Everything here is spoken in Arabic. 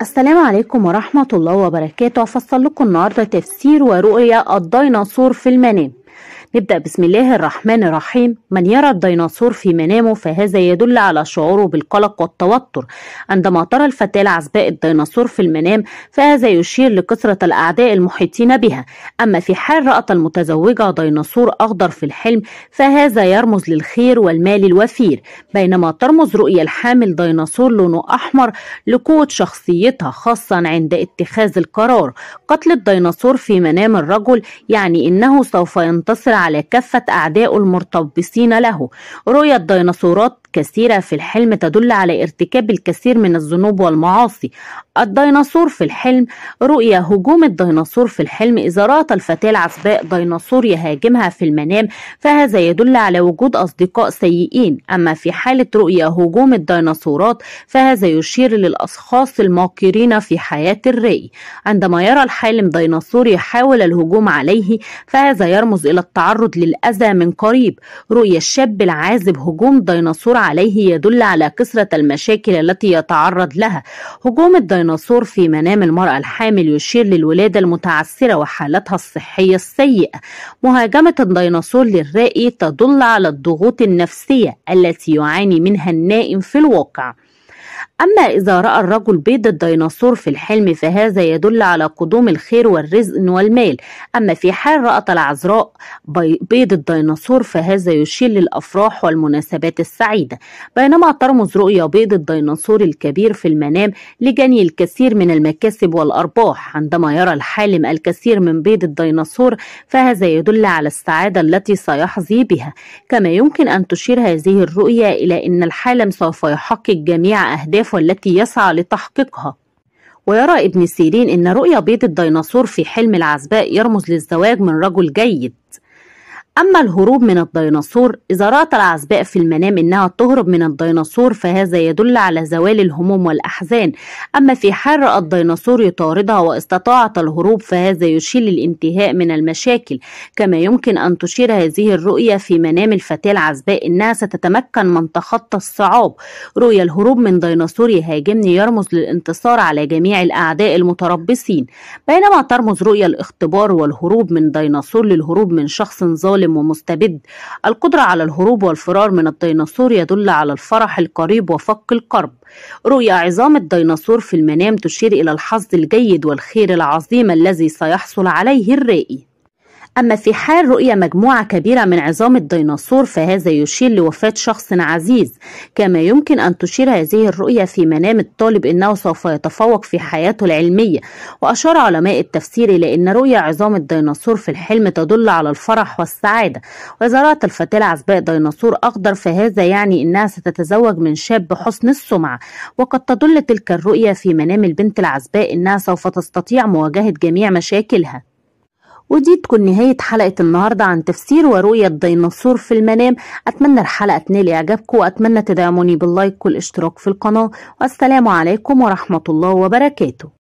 السلام عليكم ورحمة الله وبركاته فصل لكم النهاردة تفسير ورؤية الديناصور في المنام نبدأ بسم الله الرحمن الرحيم من يرى الديناصور في منامه فهذا يدل على شعوره بالقلق والتوتر عندما ترى الفتاة العزباء الديناصور في المنام فهذا يشير لكثرة الأعداء المحيطين بها أما في حال رأت المتزوجة ديناصور أخضر في الحلم فهذا يرمز للخير والمال الوفير بينما ترمز رؤية الحامل ديناصور لونه أحمر لقوة شخصيتها خاصة عند اتخاذ القرار قتل الديناصور في منام الرجل يعني إنه سوف ينتصر على كافة أعدائه المرتبصين له رؤية ديناصورات كثيرة في الحلم تدل على ارتكاب الكثير من الذنوب والمعاصي الديناصور في الحلم رؤية هجوم الديناصور في الحلم إذا رأت الفتاة العفباء ديناصور يهاجمها في المنام فهذا يدل على وجود أصدقاء سيئين أما في حالة رؤية هجوم الديناصورات فهذا يشير للأشخاص الماكرين في حياة الرأي عندما يرى الحالم ديناصور يحاول الهجوم عليه فهذا يرمز إلى التعرض للأذى من قريب رؤية الشاب العازب هجوم ديناصور عليه يدل على كثرة المشاكل التي يتعرض لها هجوم الديناصور في منام المرأة الحامل يشير للولادة المتعسرة وحالتها الصحية السيئة مهاجمة الديناصور للرائي تدل على الضغوط النفسية التي يعاني منها النائم في الواقع أما إذا رأى الرجل بيض الديناصور في الحلم فهذا يدل على قدوم الخير والرزق والمال أما في حال رأت العذراء بيض الديناصور فهذا يشير للأفراح والمناسبات السعيدة بينما ترمز رؤية بيض الديناصور الكبير في المنام لجني الكثير من المكاسب والأرباح عندما يرى الحالم الكثير من بيض الديناصور فهذا يدل على السعادة التي سيحظي بها كما يمكن أن تشير هذه الرؤية إلى أن الحالم سوف يحقق جميع أهدافه الأهداف والتي يسعى لتحقيقها ويرى ابن سيرين أن رؤية بيض الديناصور في حلم العزباء يرمز للزواج من رجل جيد أما الهروب من الديناصور إذا رأت العزباء في المنام إنها تهرب من الديناصور فهذا يدل على زوال الهموم والأحزان أما في حال رأى الديناصور يطاردها واستطاعت الهروب فهذا يشير للانتهاء من المشاكل كما يمكن أن تشير هذه الرؤية في منام الفتاة العزباء إنها ستتمكن من تخطى الصعاب رؤيا الهروب من ديناصور يهاجمني يرمز للانتصار على جميع الأعداء المتربصين بينما ترمز رؤيا الاختبار والهروب من ديناصور للهروب من شخص ظالم مؤلم ومستبد القدرة على الهروب والفرار من الديناصور يدل على الفرح القريب وفك القرب رؤية عظام الديناصور في المنام تشير إلى الحظ الجيد والخير العظيم الذي سيحصل عليه الرائي أما في حال رؤية مجموعة كبيرة من عظام الديناصور فهذا يشير لوفاة شخص عزيز كما يمكن أن تشير هذه الرؤية في منام الطالب أنه سوف يتفوق في حياته العلمية وأشار علماء التفسير إلى أن رؤية عظام الديناصور في الحلم تدل على الفرح والسعادة وإذا رأت الفتاة العزباء ديناصور أخضر فهذا يعني أنها ستتزوج من شاب حسن السمعة وقد تدل تلك الرؤية في منام البنت العزباء أنها سوف تستطيع مواجهة جميع مشاكلها ودي تكون نهاية حلقة النهاردة عن تفسير ورؤية ديناصور في المنام أتمنى الحلقة تنال إعجابكم وأتمنى تدعموني باللايك والاشتراك في القناة والسلام عليكم ورحمة الله وبركاته